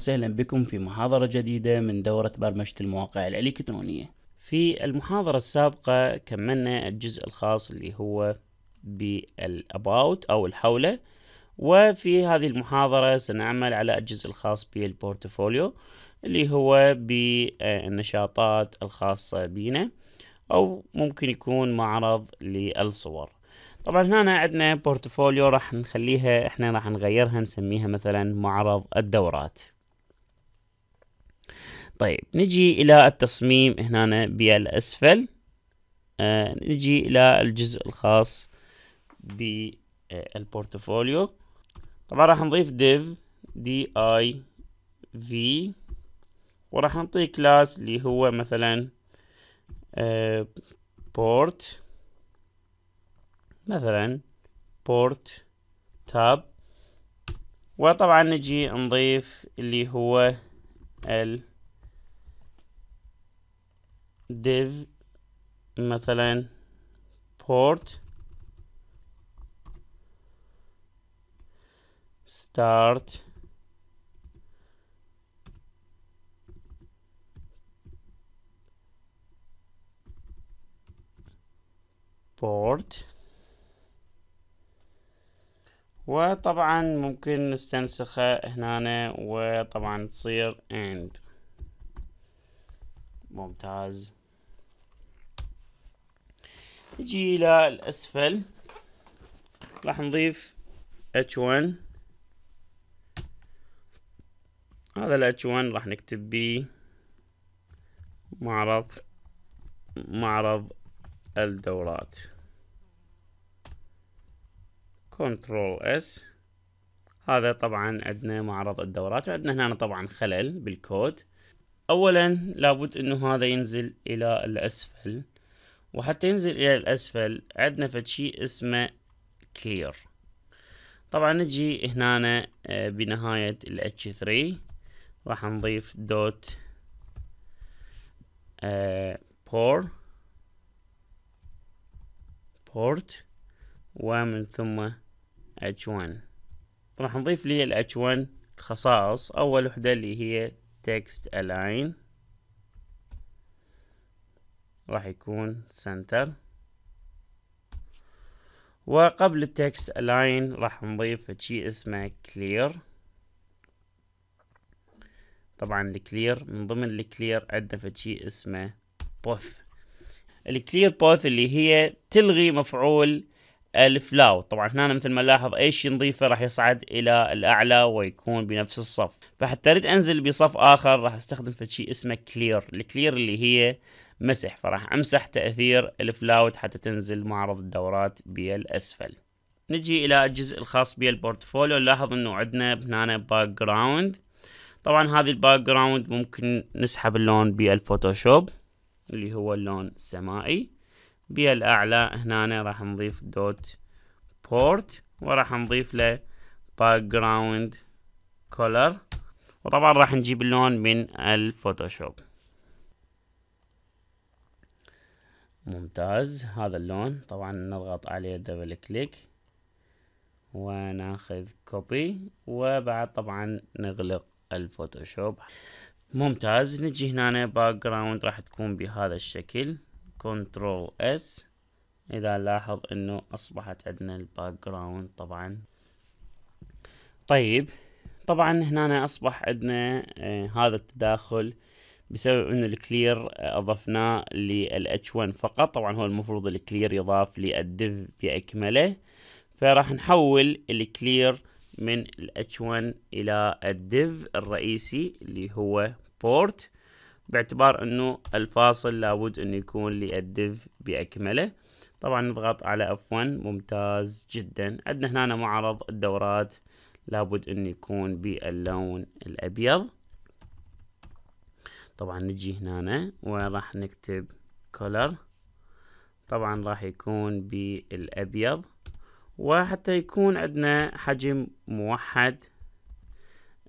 وسهلا بكم في محاضرة جديدة من دورة برمجة المواقع الإلكترونية في المحاضرة السابقة كملنا الجزء الخاص اللي هو بالأباوت أو الحولة وفي هذه المحاضرة سنعمل على الجزء الخاص بالبورتفوليو اللي هو بالنشاطات الخاصة بنا أو ممكن يكون معرض للصور طبعا هنا عندنا بورتفوليو راح نخليها احنا راح نغيرها نسميها مثلا معرض الدورات طيب نجي إلى التصميم هنا بالأسفل آه نجي إلى الجزء الخاص بالبورتفوليو طبعا راح نضيف div دي اي في وراح نعطيه كلاس اللي هو مثلا بورت آه، مثلا بورت تاب وطبعا نجي نضيف اللي هو ال div مثلا port start port وطبعا ممكن نستنسخه هنا وطبعا تصير end ممتاز نجي إلى الأسفل راح نضيف H1 هذا ال H1 راح نكتب به معرض معرض الدورات كنترول اس هذا طبعا عندنا معرض الدورات وعندنا هنا طبعا خلل بالكود اولا لابد انه هذا ينزل الى الاسفل وحتى ينزل الى الاسفل عندنا فتشي اسمه clear طبعا نجي هنا آه، بنهاية ال H3 راح نضيف دوت آه، pour port ومن ثم H1 راح نضيف لي ال H1 الخصائص اول وحدة اللي هي text align راح يكون سنتر وقبل التكست الاين راح نضيف شيء اسمه كلير طبعا الكلير من ضمن الكلير عندنا شيء اسمه بوث الكلير بوث اللي هي تلغي مفعول الفلاو طبعا هنا مثل ما نلاحظ اي شيء نضيفه راح يصعد الى الاعلى ويكون بنفس الصف فحتى اريد انزل بصف اخر راح استخدم في شيء اسمه كلير الكلير اللي هي مسح فراح امسح تأثير الفلاوت حتى تنزل معرض الدورات بالأسفل نجي الى الجزء الخاص بالبورتفوليو نلاحظ انه عندنا هنا باك جراوند طبعا هذه الباك جراوند ممكن نسحب اللون بالفوتوشوب اللي هو اللون السمائي بالاعلى هنا راح نضيف دوت بورت وراح نضيف له باك جراوند كولر وطبعا راح نجيب اللون من الفوتوشوب ممتاز هذا اللون طبعا نضغط عليه دبل كليك وناخذ كوبي وبعد طبعا نغلق الفوتوشوب ممتاز نجي هنا باك جراوند راح تكون بهذا الشكل كنترول اس اذا لاحظ انه اصبحت عندنا الباك جراوند طبعا طيب طبعا هنا اصبح عندنا آه هذا التداخل بسبب انه الكلير اضفناه للاتش 1 فقط طبعا هو المفروض الكلير يضاف للديف باكمله فراح نحول الكلير من الاتش 1 الى الديف الرئيسي اللي هو بورت باعتبار انه الفاصل لابد انه يكون للديف باكمله طبعا نضغط على F1 ممتاز جدا عندنا هنا معرض الدورات لابد انه يكون باللون الابيض طبعا نجي هنا وراح نكتب color طبعا راح يكون بالابيض وحتى يكون عندنا حجم موحد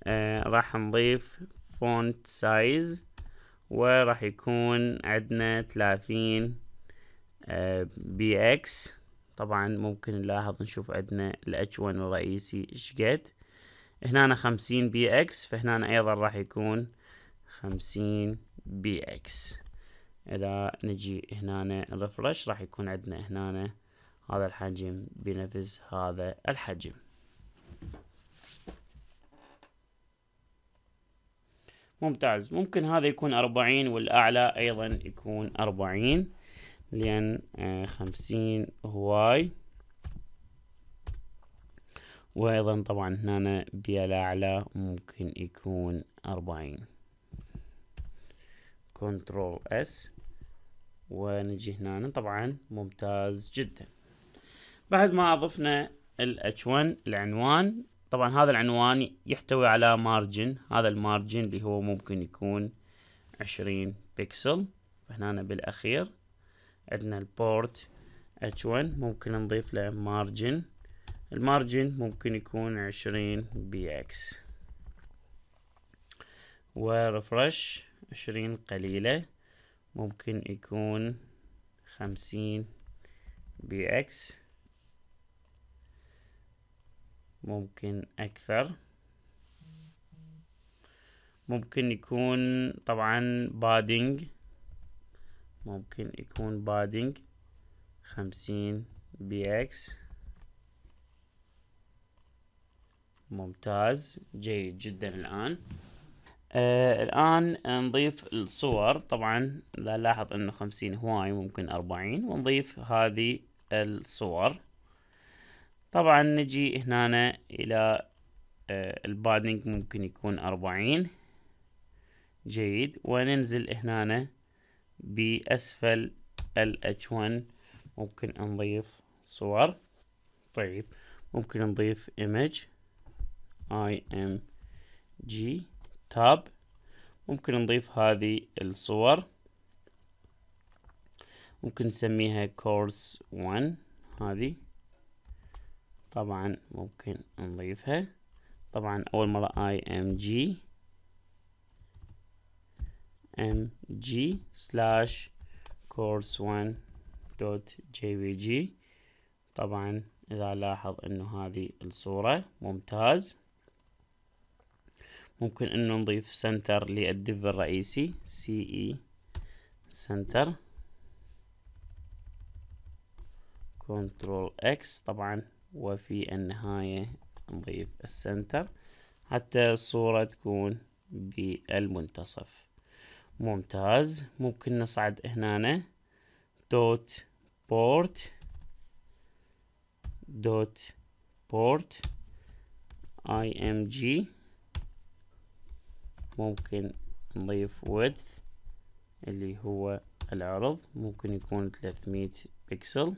آه راح نضيف فونت سايز وراح يكون عندنا ثلاثين آه بي اكس طبعا ممكن نلاحظ نشوف عندنا الاتش 1 الرئيسي شقد هنا خمسين بي اكس فهنا ايضا راح يكون خمسين بي اكس اذا نجي هنا ريفرش راح يكون عندنا هنا هذا الحجم بنفس هذا الحجم ممتاز ممكن هذا يكون أربعين والأعلى أيضا يكون أربعين لأن آه، خمسين هواي وأيضا طبعا هنا بالأعلى ممكن يكون أربعين كنترول اس ونجي هنا طبعا ممتاز جدا بعد ما اضفنا ال H1 العنوان طبعا هذا العنوان يحتوي على مارجن هذا المارجن اللي هو ممكن يكون 20 بكسل فهنا بالاخير عندنا البورت H1 ممكن نضيف له مارجن المارجن ممكن يكون 20 بي اكس ورفرش عشرين قليلة ممكن يكون خمسين بي اكس ممكن أكثر ممكن يكون طبعا بادنج ممكن يكون بادنج خمسين بي اكس ممتاز جيد جدا الآن آه الآن نضيف الصور طبعا لاحظ انه خمسين هواي ممكن أربعين ونضيف هذه الصور طبعا نجي هنا إلى آه البادنج ممكن يكون أربعين جيد وننزل هنا بأسفل ال H1 ممكن نضيف صور طيب ممكن نضيف image img تاب ممكن نضيف هذه الصور ممكن نسميها كورس 1 هذه طبعا ممكن نضيفها طبعا اول مرة اي ام جي ام جي سلاش كورس 1 دوت جي بي جي طبعا اذا لاحظ انه هذه الصورة ممتاز ممكن انه نضيف سنتر للديف الرئيسي سي اي e سنتر كنترول اكس طبعا وفي النهاية نضيف السنتر حتى الصورة تكون بالمنتصف ممتاز ممكن نصعد هنا دوت بورت دوت بورت اي ام جي ممكن نضيف width اللي هو العرض ممكن يكون 300 بكسل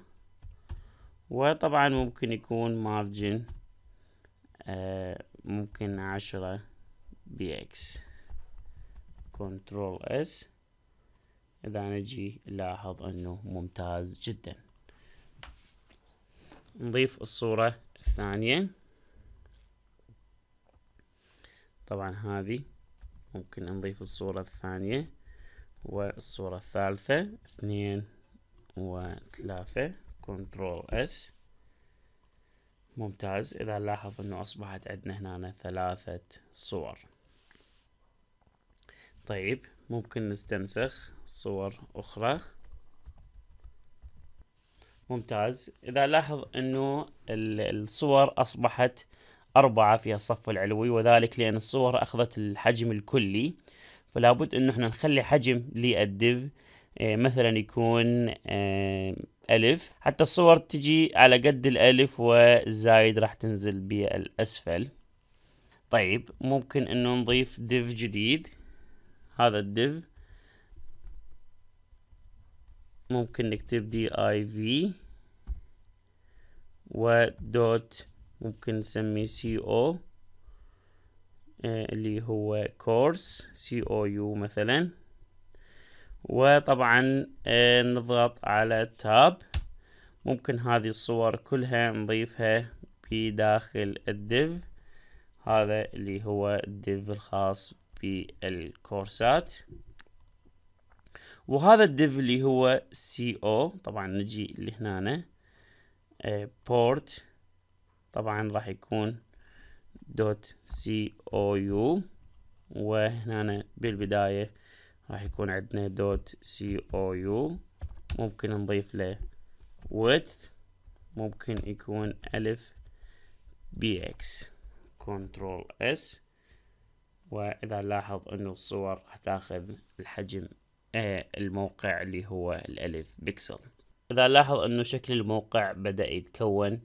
وطبعا ممكن يكون مارجن آه ممكن عشرة بي اكس كنترول اس اذا نجي نلاحظ انه ممتاز جدا نضيف الصورة الثانية طبعا هذه ممكن نضيف الصورة الثانية والصورة الثالثة اثنين وثلاثة كنترول اس ممتاز اذا نلاحظ انه اصبحت عندنا هنا ثلاثة صور طيب ممكن نستنسخ صور اخرى ممتاز اذا لاحظ انه الصور اصبحت أربعة في الصف العلوي وذلك لأن الصور أخذت الحجم الكلي فلا بد أن احنا نخلي حجم للدف آه، مثلا يكون آه، ألف حتى الصور تجي على قد الألف والزايد راح تنزل بالأسفل طيب ممكن أنه نضيف دف جديد هذا الدف ممكن نكتب دي اي في ودوت ممكن نسمي سي او آه، اللي هو كورس سي او يو مثلا وطبعا آه، نضغط على تاب ممكن هذه الصور كلها نضيفها بداخل الديف هذا اللي هو الديف الخاص بالكورسات وهذا الديف اللي هو سي او طبعا نجي لهنا بورت آه، طبعا راح يكون دوت سي او يو وهنا بالبداية راح يكون عندنا دوت سي او يو ممكن نضيف له width ممكن يكون ألف بي اكس كنترول اس وإذا نلاحظ أنه الصور راح تاخذ الحجم الموقع اللي هو الألف بكسل إذا نلاحظ أنه شكل الموقع بدأ يتكون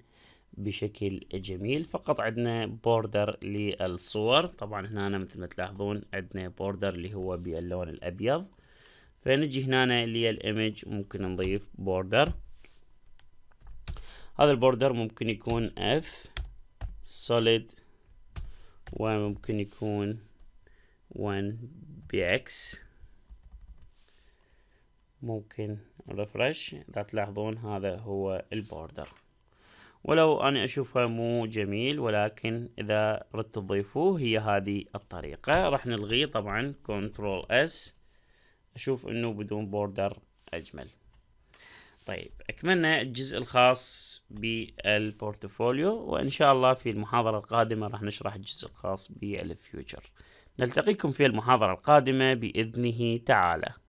بشكل جميل فقط عندنا بوردر للصور طبعا هنا مثل ما تلاحظون عندنا بوردر اللي هو باللون الابيض فنجي هنا للايمج ممكن نضيف بوردر هذا البوردر ممكن يكون اف سوليد وممكن يكون 1 بx ممكن ريفرش اذا تلاحظون هذا هو البوردر ولو أنا أشوفها مو جميل ولكن إذا ردت تضيفوه هي هذه الطريقة راح نلغي طبعا كنترول اس أشوف أنه بدون بوردر أجمل طيب أكملنا الجزء الخاص بالبورتفوليو وإن شاء الله في المحاضرة القادمة راح نشرح الجزء الخاص بالفيوتشر نلتقيكم في المحاضرة القادمة بإذنه تعالى